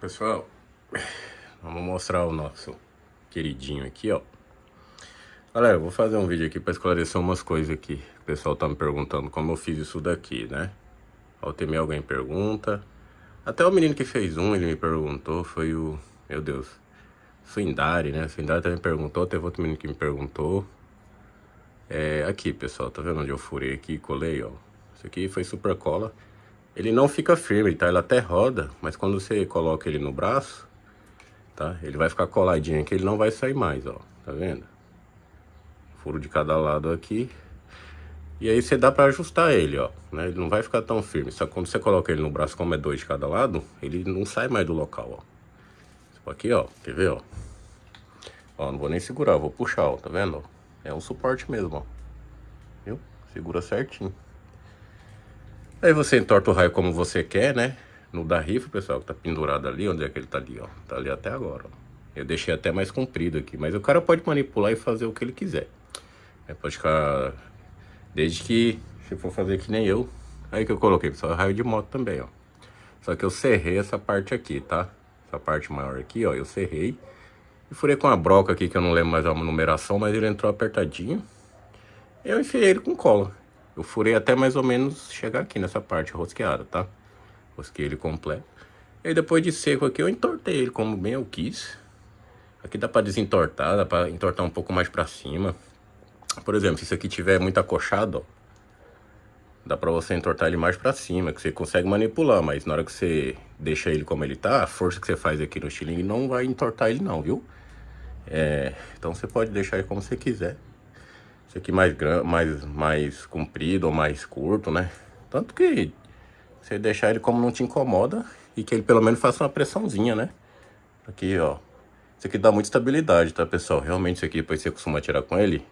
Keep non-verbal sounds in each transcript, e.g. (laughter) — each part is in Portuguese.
pessoal, (sighs) vamos mostrar o nosso queridinho aqui, ó. Galera, eu vou fazer um vídeo aqui para esclarecer umas coisas aqui. O pessoal tá me perguntando como eu fiz isso daqui, né? Ao temer alguém pergunta. Até o menino que fez um, ele me perguntou, foi o... Meu Deus. Sindari, né? Sindari também perguntou, teve outro menino que me perguntou. É, aqui, pessoal, tá vendo onde eu furei aqui e colei, ó? Isso aqui foi super cola. Ele não fica firme, tá? Ele até roda, mas quando você coloca ele no braço, tá? Ele vai ficar coladinho aqui, ele não vai sair mais, ó. Tá vendo? Furo de cada lado aqui. E aí você dá para ajustar ele, ó. Né? Ele não vai ficar tão firme. Só que quando você coloca ele no braço, como é dois de cada lado, ele não sai mais do local, ó. Tipo aqui, ó. Quer ver, ó? Ó, não vou nem segurar, vou puxar, ó. Tá vendo, É um suporte mesmo, ó. Viu? Segura certinho. Aí você entorta o raio como você quer, né? No da rifa, pessoal, que tá pendurado ali, onde é que ele tá ali, ó. Tá ali até agora, ó. Eu deixei até mais comprido aqui, mas o cara pode manipular e fazer o que ele quiser. É, pode ficar... Desde que, se for fazer que nem eu. Aí que eu coloquei, pessoal, raio de moto também, ó. Só que eu cerrei essa parte aqui, tá? Essa parte maior aqui, ó, eu cerrei E furei com a broca aqui, que eu não lembro mais a numeração, mas ele entrou apertadinho. Eu enfiei ele com cola. Eu furei até mais ou menos chegar aqui nessa parte rosqueada, tá? Rosquei ele completo. E depois de seco aqui, eu entortei ele como bem eu quis. Aqui dá pra desentortar, dá pra entortar um pouco mais pra cima. Por exemplo, se isso aqui tiver muito acochado, ó. Dá pra você entortar ele mais pra cima, que você consegue manipular. Mas na hora que você deixa ele como ele tá, a força que você faz aqui no estilingue não vai entortar ele não, viu? É, então você pode deixar ele como você quiser. Esse aqui mais, mais, mais comprido ou mais curto, né? Tanto que você deixar ele como não te incomoda e que ele pelo menos faça uma pressãozinha, né? Aqui, ó. Isso aqui dá muita estabilidade, tá, pessoal? Realmente isso aqui, depois você costuma tirar com ele,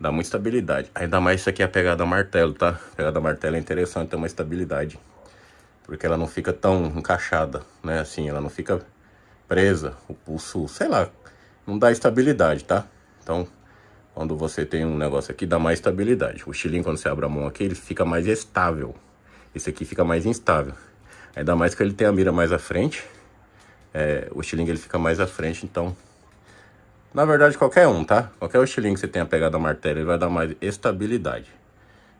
dá muita estabilidade. Ainda mais isso aqui é a pegada martelo, tá? A pegada martelo é interessante, tem uma estabilidade. Porque ela não fica tão encaixada, né? Assim, ela não fica presa. O pulso, sei lá, não dá estabilidade, tá? Então, quando você tem um negócio aqui, dá mais estabilidade. O estilingue, quando você abre a mão aqui, ele fica mais estável. Esse aqui fica mais instável. Ainda mais que ele tem a mira mais à frente. É, o estilingue ele fica mais à frente, então... Na verdade, qualquer um, tá? Qualquer estilingue que você tenha pegado a martelo, ele vai dar mais estabilidade.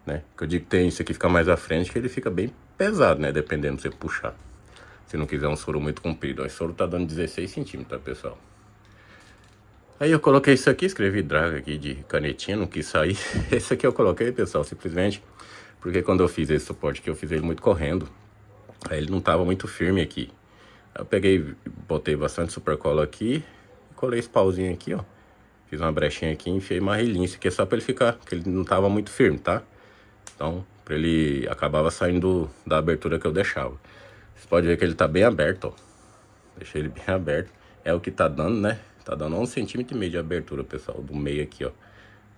Né? Que eu digo que tem isso aqui fica mais à frente, que ele fica bem pesado, né? Dependendo de você puxar. Se não quiser um soro muito comprido. o esse soro tá dando 16 centímetros, tá, pessoal? Aí eu coloquei isso aqui, escrevi drive aqui de canetinha, não quis sair. (laughs) Esse aqui eu coloquei, pessoal, simplesmente porque quando eu fiz esse suporte aqui, eu fiz ele muito correndo. Aí ele não tava muito firme aqui. Aí eu peguei, botei bastante supercola aqui, colei esse pauzinho aqui, ó. Fiz uma brechinha aqui, enfiei marrelinha, isso aqui é só para ele ficar, porque ele não tava muito firme, tá? Então, para ele acabava saindo da abertura que eu deixava. Vocês podem ver que ele está bem aberto, ó. Deixei ele bem aberto. É o que está dando, né? Tá dando um centímetro e meio de abertura, pessoal, do meio aqui, ó.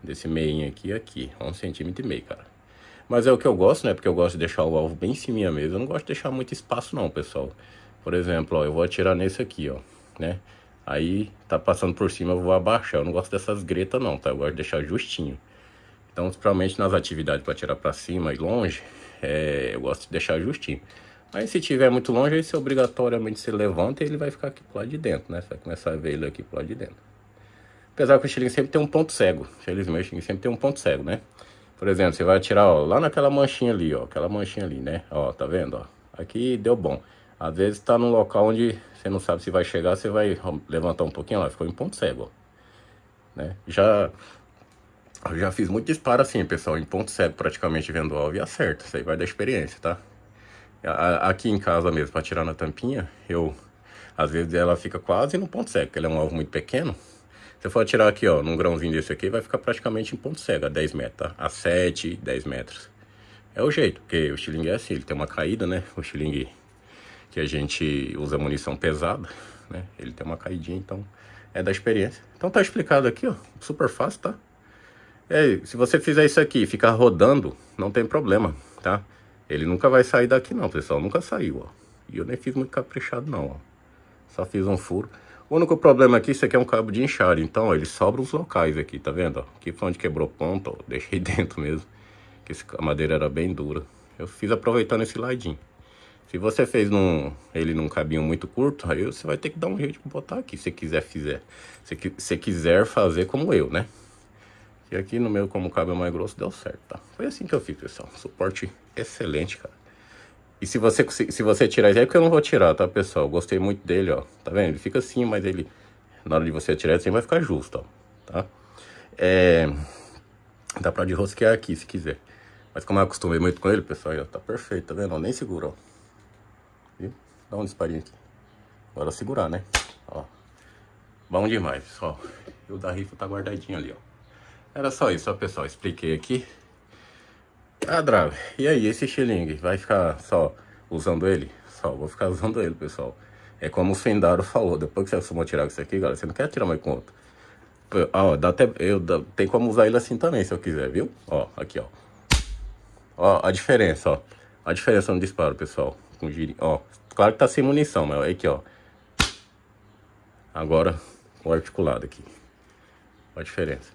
Desse meinho aqui aqui, um centímetro e meio, cara. Mas é o que eu gosto, né? Porque eu gosto de deixar o alvo bem em cima mesmo. Eu não gosto de deixar muito espaço não, pessoal. Por exemplo, ó, eu vou atirar nesse aqui, ó, né? Aí tá passando por cima, eu vou abaixar. Eu não gosto dessas gretas não, tá? Eu gosto de deixar justinho. Então, principalmente nas atividades para tirar para cima e longe, é, eu gosto de deixar justinho. Aí se tiver muito longe, aí você obrigatoriamente se levanta e ele vai ficar aqui pro lado de dentro, né? Você vai começar a ver ele aqui pro lado de dentro. Apesar que o estilingue sempre tem um ponto cego. Felizmente o estilingue sempre tem um ponto cego, né? Por exemplo, você vai atirar, ó, lá naquela manchinha ali, ó. Aquela manchinha ali, né? Ó, tá vendo, ó? Aqui deu bom. Às vezes tá num local onde você não sabe se vai chegar, você vai levantar um pouquinho lá, ficou em ponto cego, ó. Né? Já eu já fiz muito disparo assim, pessoal, em ponto cego praticamente vendo alvo e acerta. Isso aí vai dar experiência, tá? aqui em casa mesmo, para tirar na tampinha, eu às vezes ela fica quase no ponto cego, porque ela é um alvo muito pequeno. Se eu for tirar aqui, ó, num grãozinho desse aqui, vai ficar praticamente em ponto cego, a 10 metros, tá? A 7, 10 metros. É o jeito, porque o shilling é assim, ele tem uma caída, né? O shilling que a gente usa munição pesada, né? Ele tem uma caidinha, então é da experiência. Então tá explicado aqui, ó, super fácil, tá? E é, aí, se você fizer isso aqui e ficar rodando, não tem problema, tá? Ele nunca vai sair daqui não, pessoal, nunca saiu, ó. E eu nem fiz muito caprichado não, ó. Só fiz um furo. O único problema aqui, isso aqui é um cabo de enxada, então ó, ele sobra os locais aqui, tá vendo? Ó? Aqui foi onde quebrou ponta, ó, (laughs) deixei dentro mesmo, que a madeira era bem dura. Eu fiz aproveitando esse ladinho. Se você fez num, ele num cabinho muito curto, aí você vai ter que dar um jeito de botar aqui, se quiser fizer. Se, se quiser fazer como eu, né? E aqui no meu, como o cabo é mais grosso, deu certo, tá? Foi assim que eu fiz, pessoal. Suporte excelente, cara. E se você, se você tirar ele, é porque eu não vou tirar, tá, pessoal? Eu gostei muito dele, ó. Tá vendo? Ele fica assim, mas ele... Na hora de você tirar, ele vai ficar justo, ó. Tá? É... Dá pra de rosquear aqui, se quiser. Mas como eu acostumei muito com ele, pessoal, aí, ó, tá perfeito, tá vendo? nem segura, ó. Viu? Dá um disparinho aqui. Agora segurar, né? Ó. Bom demais, pessoal. E o da rifa tá guardadinho ali, ó. Era só isso, ó, pessoal. Expliquei aqui. Ah, Drago, e aí, esse shilling Vai ficar só usando ele? Só vou ficar usando ele, pessoal. É como o Sendaro falou, depois que você acostuma tirar isso aqui, galera, você não quer tirar mais conta. ah Ó, dá até, eu, dá, tem como usar ele assim também, se eu quiser, viu? Ó, aqui, ó. Ó, a diferença, ó. A diferença no disparo, pessoal. Com giro, ó. Claro que tá sem munição, mas aqui, ó. Agora, o articulado aqui. Olha a diferença.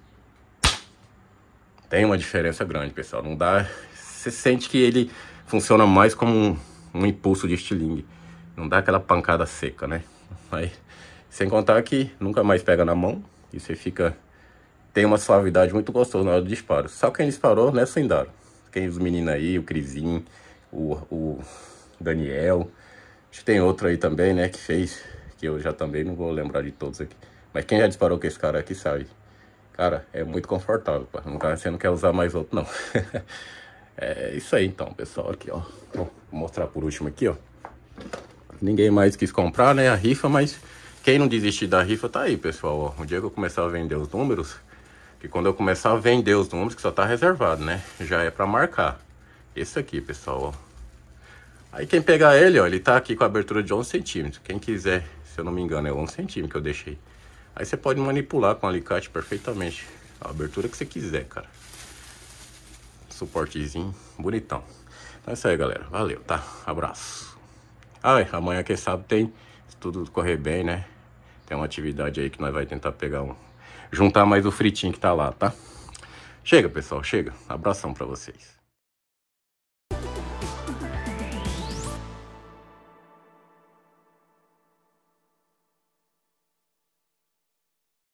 Tem uma diferença grande, pessoal. Não dá. Você sente que ele funciona mais como um, um impulso de estilingue. Não dá aquela pancada seca, né? Aí, sem contar que nunca mais pega na mão e você fica. Tem uma suavidade muito gostosa na hora do disparo. Só quem disparou, né, dar. Quem os meninos aí, o Crisinho, o, o Daniel. Acho que tem outro aí também, né, que fez. Que eu já também não vou lembrar de todos aqui. Mas quem já disparou com esse cara aqui sabe. Cara, é muito confortável, pá. Não, você não quer usar mais outro, não. (laughs) é isso aí, então, pessoal. Aqui, ó. Vou mostrar por último aqui, ó. Ninguém mais quis comprar, né? A rifa, mas quem não desistir da rifa tá aí, pessoal. Ó. O dia que eu começar a vender os números, que quando eu começar a vender os números, que só tá reservado, né? Já é pra marcar. Esse aqui, pessoal, ó. Aí quem pegar ele, ó, ele tá aqui com a abertura de 11 centímetros. Quem quiser, se eu não me engano, é 11 centímetros que eu deixei. Aí você pode manipular com alicate perfeitamente. A abertura que você quiser, cara. Suportezinho bonitão. Então é isso aí, galera. Valeu, tá? Abraço. Ai, amanhã, quem sabe, tem... Se tudo correr bem, né? Tem uma atividade aí que nós vai tentar pegar um... Juntar mais o fritinho que tá lá, tá? Chega, pessoal, chega. Abração pra vocês.